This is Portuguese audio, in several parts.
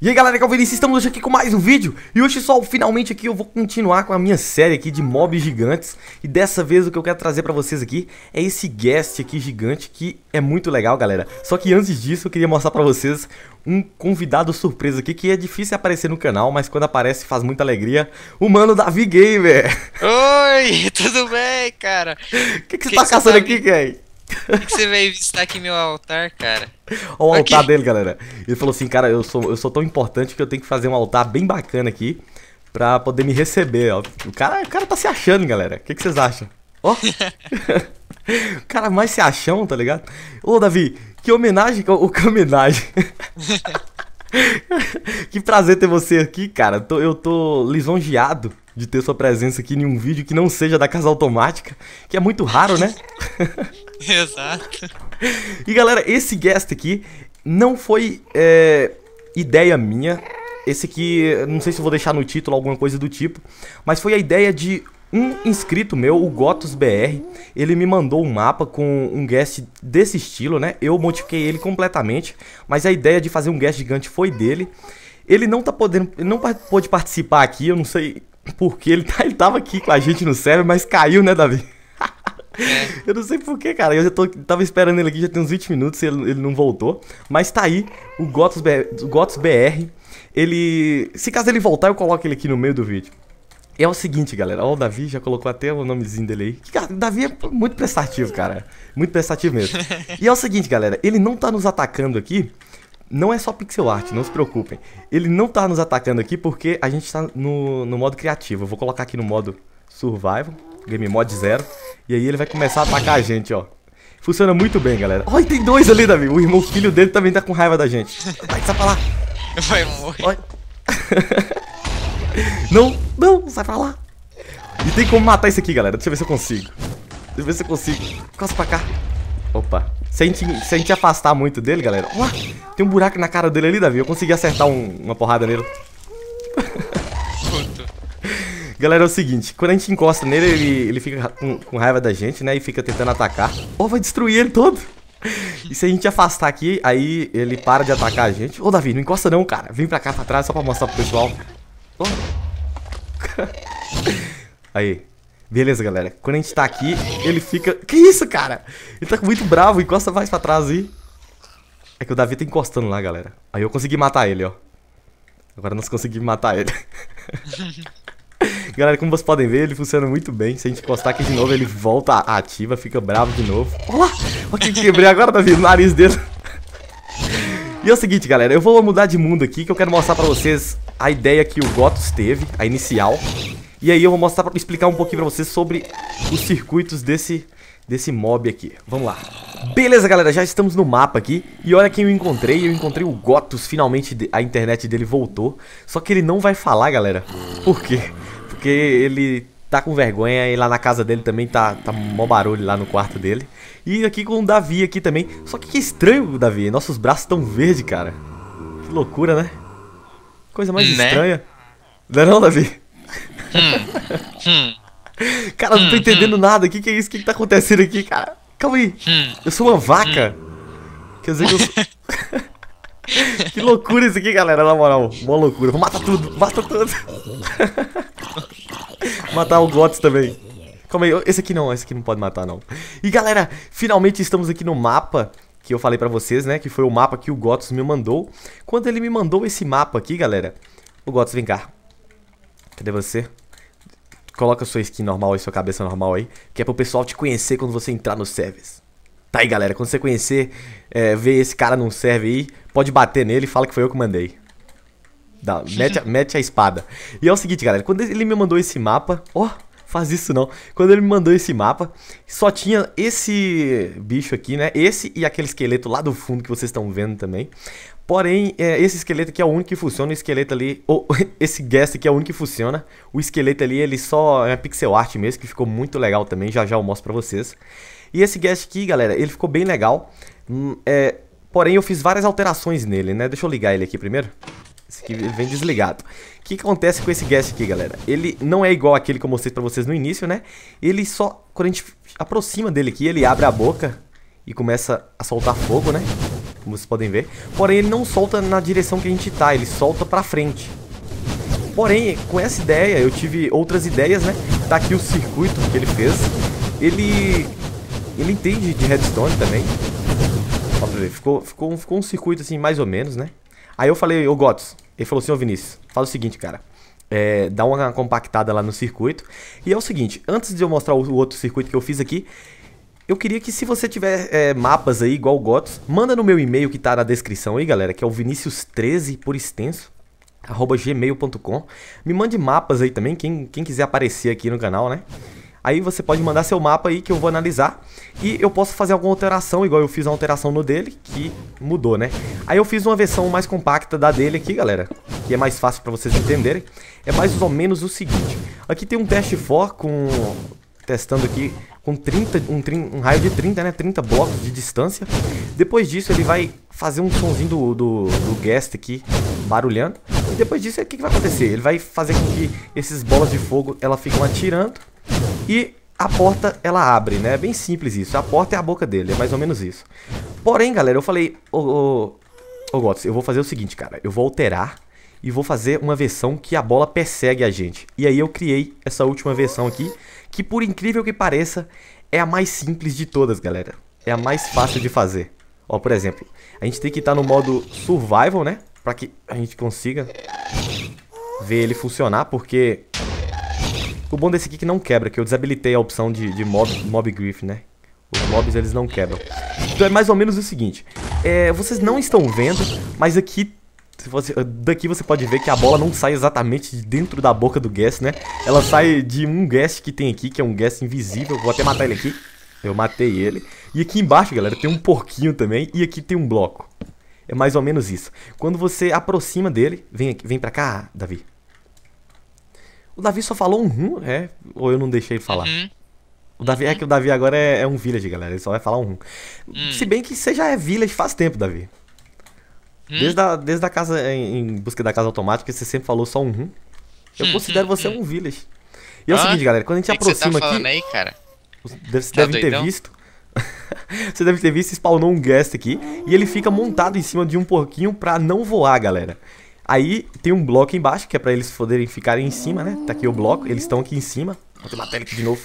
E aí galera, que é o Vinícius, estamos hoje aqui com mais um vídeo E hoje só finalmente aqui eu vou continuar com a minha série aqui de mobs gigantes E dessa vez o que eu quero trazer pra vocês aqui é esse guest aqui gigante que é muito legal galera Só que antes disso eu queria mostrar pra vocês um convidado surpresa aqui que é difícil aparecer no canal Mas quando aparece faz muita alegria, o mano Davi Gamer Oi, tudo bem cara? O que, que, que, você que tá caçando tá aqui, gay? Por que, você veio visitar aqui meu altar, cara? Olha o aqui. altar dele, galera. Ele falou assim, cara, eu sou, eu sou tão importante que eu tenho que fazer um altar bem bacana aqui pra poder me receber, ó. O cara, o cara tá se achando, galera. O que, que vocês acham? Ó. o cara mais se achão, tá ligado? Ô, Davi, que homenagem... O que homenagem? que prazer ter você aqui, cara. Tô, eu tô lisonjeado de ter sua presença aqui em um vídeo que não seja da Casa Automática, que é muito raro, né? Exato. E galera, esse guest aqui não foi é, ideia minha. Esse aqui, não sei se vou deixar no título alguma coisa do tipo, mas foi a ideia de um inscrito meu, o GotosBR, ele me mandou um mapa com um guest desse estilo, né? Eu modifiquei ele completamente, mas a ideia de fazer um guest gigante foi dele. Ele não tá podendo, não pôde participar aqui, eu não sei porque ele, tá, ele tava aqui com a gente no server, mas caiu, né, Davi? Eu não sei porquê, cara. Eu já tô, tava esperando ele aqui já tem uns 20 minutos e ele, ele não voltou. Mas tá aí o Gotos, BR, Gotos BR. Ele. Se caso ele voltar, eu coloco ele aqui no meio do vídeo. E é o seguinte, galera. Ó, o Davi já colocou até o nomezinho dele aí. Cara, o Davi é muito prestativo, cara. Muito prestativo mesmo. E é o seguinte, galera. Ele não tá nos atacando aqui não é só pixel art, não se preocupem. Ele não tá nos atacando aqui porque a gente tá no, no modo criativo. Eu vou colocar aqui no modo survival, game mod zero. E aí ele vai começar a atacar a gente, ó. Funciona muito bem, galera. Olha, tem dois ali, Davi. O irmão o filho dele também tá com raiva da gente. Vai, sai pra lá. Vai morrer. não, não, sai pra lá. E tem como matar isso aqui, galera. Deixa eu ver se eu consigo. Deixa eu ver se eu consigo. Costa pra cá. Opa. Se a, gente, se a gente afastar muito dele, galera... Uá, tem um buraco na cara dele ali, Davi. Eu consegui acertar um, uma porrada nele. Galera, é o seguinte, quando a gente encosta nele, ele, ele fica com, com raiva da gente, né? E fica tentando atacar. Ou oh, vai destruir ele todo. E se a gente afastar aqui, aí ele para de atacar a gente. Ô, oh, Davi, não encosta não, cara. Vem pra cá, pra trás, só pra mostrar pro pessoal. Oh. Aí. Beleza, galera. Quando a gente tá aqui, ele fica... Que isso, cara? Ele tá muito bravo. Encosta mais pra trás aí. É que o Davi tá encostando lá, galera. Aí eu consegui matar ele, ó. Agora nós conseguimos matar ele. Galera, como vocês podem ver, ele funciona muito bem. Se a gente encostar aqui de novo, ele volta ativa, fica bravo de novo. Olha lá! o que quebrei agora, Davi, o nariz dele. E é o seguinte, galera, eu vou mudar de mundo aqui, que eu quero mostrar pra vocês a ideia que o Gotos teve, a inicial. E aí eu vou mostrar, explicar um pouquinho pra vocês sobre os circuitos desse desse mob aqui. Vamos lá. Beleza, galera, já estamos no mapa aqui. E olha quem eu encontrei. Eu encontrei o Gotus, finalmente a internet dele voltou. Só que ele não vai falar, galera. Por quê? Porque ele tá com vergonha e lá na casa dele também tá, tá mó barulho lá no quarto dele. E aqui com o Davi aqui também. Só que que estranho, Davi. Nossos braços tão verde, cara. Que loucura, né? Coisa mais né? estranha. Não é não, Davi? Hum. hum. Cara, não tô hum, entendendo hum. nada. O que, que é isso? O que, que tá acontecendo aqui, cara? Calma aí. Hum. Eu sou uma vaca? Quer dizer que eu sou... que loucura isso aqui, galera. Na moral, uma loucura. Vou matar tudo. Mata tudo. matar o Gots também. Calma aí. Esse aqui não. Esse aqui não pode matar, não. E, galera, finalmente estamos aqui no mapa que eu falei pra vocês, né? Que foi o mapa que o Gots me mandou. Quando ele me mandou esse mapa aqui, galera... O Gots vem cá. Cadê você? Coloca sua skin normal aí, sua cabeça normal aí, que é pro pessoal te conhecer quando você entrar no servers. Tá aí, galera, quando você conhecer, é, ver esse cara num serve aí, pode bater nele e fala que foi eu que mandei. Dá, mete, mete, a espada. E é o seguinte, galera, quando ele me mandou esse mapa, ó, faz isso não. Quando ele me mandou esse mapa, só tinha esse bicho aqui, né? Esse e aquele esqueleto lá do fundo que vocês estão vendo também. Porém, é, esse esqueleto aqui é o único que funciona, o esqueleto ali... Ou, esse guest aqui é o único que funciona. O esqueleto ali, ele só é pixel art mesmo, que ficou muito legal também, já já eu mostro pra vocês. E esse guest aqui, galera, ele ficou bem legal. Hum, é, porém, eu fiz várias alterações nele, né? Deixa eu ligar ele aqui primeiro. Esse aqui vem desligado. O que acontece com esse guest aqui, galera? Ele não é igual aquele que eu mostrei pra vocês no início, né? Ele só, quando a gente aproxima dele aqui, ele abre a boca e começa a soltar fogo, né? Como vocês podem ver. Porém, ele não solta na direção que a gente tá, ele solta pra frente. Porém, com essa ideia, eu tive outras ideias, né? Tá aqui o circuito que ele fez. Ele... Ele entende de redstone também. Ó, pra ver, ficou, ficou, ficou um circuito assim, mais ou menos, né? Aí eu falei, ô Gotos, ele falou, senhor assim, Vinícius, faz o seguinte, cara. É, dá uma compactada lá no circuito. E é o seguinte, antes de eu mostrar o outro circuito que eu fiz aqui, eu queria que se você tiver é, mapas aí igual o Gotos, manda no meu e-mail que tá na descrição aí, galera, que é o vinicius13 por extenso arroba gmail.com. Me mande mapas aí também, quem, quem quiser aparecer aqui no canal, né? Aí você pode mandar seu mapa aí que eu vou analisar. E eu posso fazer alguma alteração, igual eu fiz uma alteração no dele, que mudou, né? Aí eu fiz uma versão mais compacta da dele aqui, galera, que é mais fácil pra vocês entenderem. É mais ou menos o seguinte. Aqui tem um teste for com... Testando aqui com 30, um, um raio de 30, né? 30 blocos de distância. Depois disso ele vai fazer um somzinho do, do, do guest aqui, barulhando. E depois disso, o que, que vai acontecer? Ele vai fazer com que esses bolas de fogo, ela ficam atirando e a porta, ela abre, né? É bem simples isso. A porta é a boca dele, é mais ou menos isso. Porém, galera, eu falei... Ô, ô, ô eu vou fazer o seguinte, cara. Eu vou alterar e vou fazer uma versão que a bola persegue a gente. E aí eu criei essa última versão aqui, que por incrível que pareça, é a mais simples de todas, galera. É a mais fácil de fazer. Ó, por exemplo, a gente tem que estar tá no modo survival, né? Pra que a gente consiga ver ele funcionar, porque o bom desse aqui é que não quebra, que eu desabilitei a opção de, de mob, mob grief, né? Os mobs, eles não quebram. Então é mais ou menos o seguinte. É, vocês não estão vendo, mas aqui... Você, daqui você pode ver que a bola não sai exatamente de dentro da boca do guest, né? Ela sai de um guest que tem aqui, que é um guest invisível. Vou até matar ele aqui. Eu matei ele. E aqui embaixo, galera, tem um porquinho também. E aqui tem um bloco. É mais ou menos isso. Quando você aproxima dele... Vem, aqui, vem pra cá, Davi. O Davi só falou um rum, é? Ou eu não deixei ele falar? Uhum. O Davi é uhum. é que o Davi agora é, é, um village, galera. Ele só vai falar um rum. Uhum. Hum. Se bem que você já é village faz tempo, Davi. Hum? Desde, a, desde a casa, em, em, busca da casa automática, você sempre falou só um rum. Eu hum, considero você um village. E é o ah, seguinte, galera, quando a gente que aproxima que você tá aqui. Aí, cara? Deve, tá ter visto. você deve ter visto, spawnou um guest aqui. E ele fica montado em cima de um porquinho pra não voar, galera. Aí tem um bloco embaixo, que é pra eles poderem ficarem em cima, né? Tá aqui o bloco, eles estão aqui em cima. Vou matar ele aqui de novo.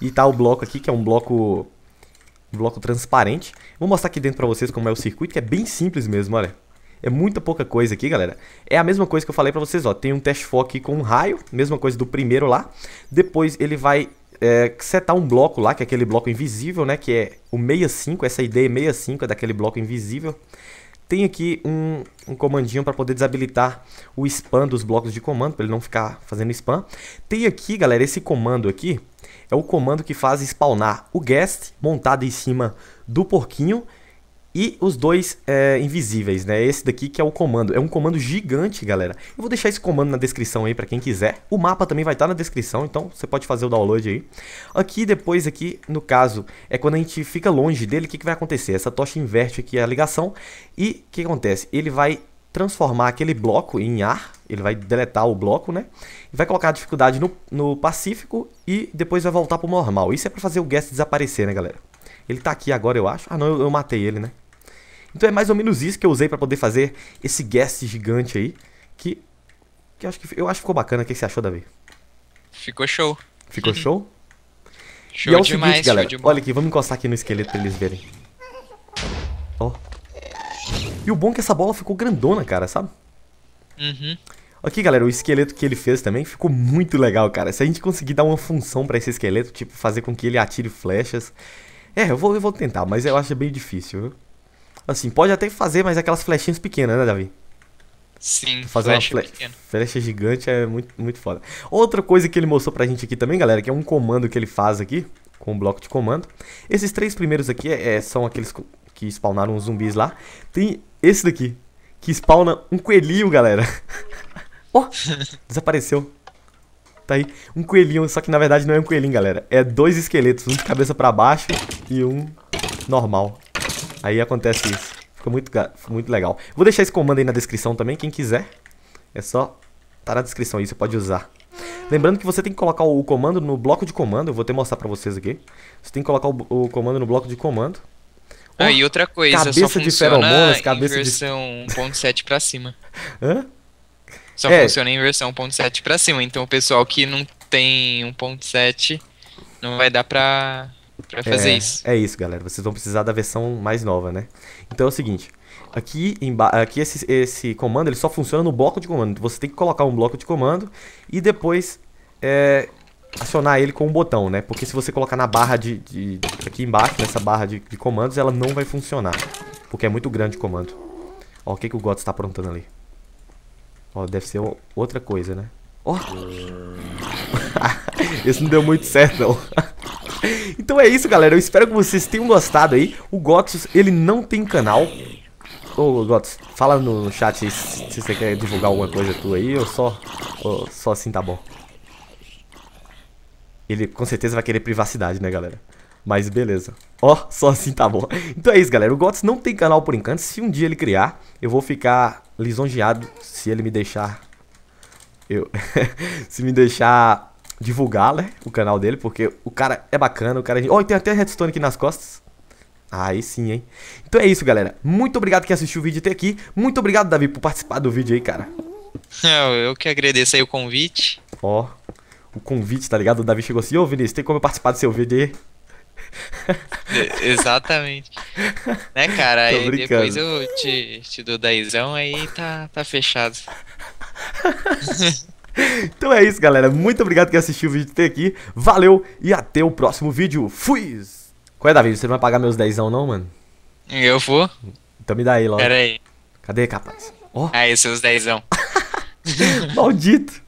E tá o bloco aqui, que é um bloco um bloco transparente. Vou mostrar aqui dentro pra vocês como é o circuito, que é bem simples mesmo, olha. É muita pouca coisa aqui, galera. É a mesma coisa que eu falei pra vocês, ó. Tem um teste foco aqui com um raio, mesma coisa do primeiro lá. Depois ele vai é, setar um bloco lá, que é aquele bloco invisível, né? Que é o 65, essa ideia 65 é daquele bloco invisível. Tem aqui um, um comandinho para poder desabilitar o spam dos blocos de comando, para ele não ficar fazendo spam. Tem aqui, galera, esse comando aqui, é o comando que faz spawnar o guest montado em cima do porquinho e os dois é, invisíveis, né? Esse daqui que é o comando. É um comando gigante, galera. Eu vou deixar esse comando na descrição aí pra quem quiser. O mapa também vai estar tá na descrição, então você pode fazer o download aí. Aqui, depois aqui, no caso, é quando a gente fica longe dele, o que, que vai acontecer? Essa tocha inverte aqui a ligação e o que acontece? Ele vai transformar aquele bloco em ar, ele vai deletar o bloco, né? Vai colocar a dificuldade no, no Pacífico e depois vai voltar pro normal. Isso é pra fazer o guest desaparecer, né, galera? Ele tá aqui agora, eu acho. Ah, não, eu, eu matei ele, né? Então é mais ou menos isso que eu usei para poder fazer esse guest gigante aí, que, que, eu, acho que eu acho que ficou bacana. O que você achou, Davi? Ficou show. Ficou uhum. show? show e é o demais, seguinte, galera. Olha aqui, vamos encostar aqui no esqueleto pra eles verem. Ó. E o bom é que essa bola ficou grandona, cara, sabe? Uhum. Aqui, galera, o esqueleto que ele fez também ficou muito legal, cara. Se a gente conseguir dar uma função pra esse esqueleto, tipo, fazer com que ele atire flechas... É, eu vou, eu vou tentar, mas eu acho bem difícil, viu? Assim, pode até fazer, mas aquelas flechinhas pequenas, né, Davi? Sim, fazer flecha uma fle pequena. flecha gigante é muito, muito foda. Outra coisa que ele mostrou pra gente aqui também, galera, que é um comando que ele faz aqui, com um bloco de comando. Esses três primeiros aqui é, é são aqueles que spawnaram os zumbis lá. Tem esse daqui, que spawna um coelhinho, galera. Ó, oh, desapareceu. Tá aí, um coelhinho, só que na verdade não é um coelhinho, galera. É dois esqueletos, um de cabeça pra baixo e um normal. Aí acontece isso. ficou muito, muito legal. Vou deixar esse comando aí na descrição também, quem quiser. É só... Tá na descrição aí, você pode usar. Lembrando que você tem que colocar o comando no bloco de comando. Eu vou até mostrar pra vocês aqui. Você tem que colocar o, o comando no bloco de comando. Oh, ah, e outra coisa, cabeça só de feromonas, cabeça em versão 1.7 pra cima. Hã? Só é. funciona em versão 1.7 pra cima. Então o pessoal que não tem 1.7 não vai dar pra Vai fazer é, isso. É isso, galera. Vocês vão precisar da versão mais nova, né? Então é o seguinte. Aqui, aqui esse, esse comando ele só funciona no bloco de comando. Você tem que colocar um bloco de comando e depois é, acionar ele com um botão, né? Porque se você colocar na barra de... de aqui embaixo, nessa barra de, de, comandos, ela não vai funcionar. Porque é muito grande o comando. Ó, o que, que o God está aprontando ali? Ó, deve ser outra coisa, né? Ó! Esse não deu muito certo, não. Então é isso, galera. Eu espero que vocês tenham gostado aí. O Goxus, ele não tem canal. Ô, Gotos, fala no chat se, se você quer divulgar alguma coisa tua aí ou só, ou só assim tá bom. Ele com certeza vai querer privacidade, né, galera? Mas beleza. Ó, oh, só assim tá bom. Então é isso, galera. O Gots não tem canal por enquanto. Se um dia ele criar, eu vou ficar lisonjeado se ele me deixar... Eu... se me deixar divulgar, né? O canal dele, porque o cara é bacana, o cara é Ó, oh, tem até redstone aqui nas costas. Aí sim, hein? Então é isso, galera. Muito obrigado que assistiu o vídeo até aqui. Muito obrigado, Davi, por participar do vídeo aí, cara. É, eu, eu que agradeço aí o convite. Ó, o convite, tá ligado? O Davi chegou assim, ô Vinícius, tem como eu participar do seu vídeo aí? Exatamente. né, cara? Aí depois eu te, te dou daizão aí tá, tá fechado. Então é isso, galera. Muito obrigado que assistiu o vídeo até aqui. Valeu e até o próximo vídeo. Fui! Qual é, Davi? Você não vai pagar meus dezão não, mano? Eu vou. Então me dá aí logo. Pera aí. Cadê, capaz? Oh. Aí, seus dezão. Maldito.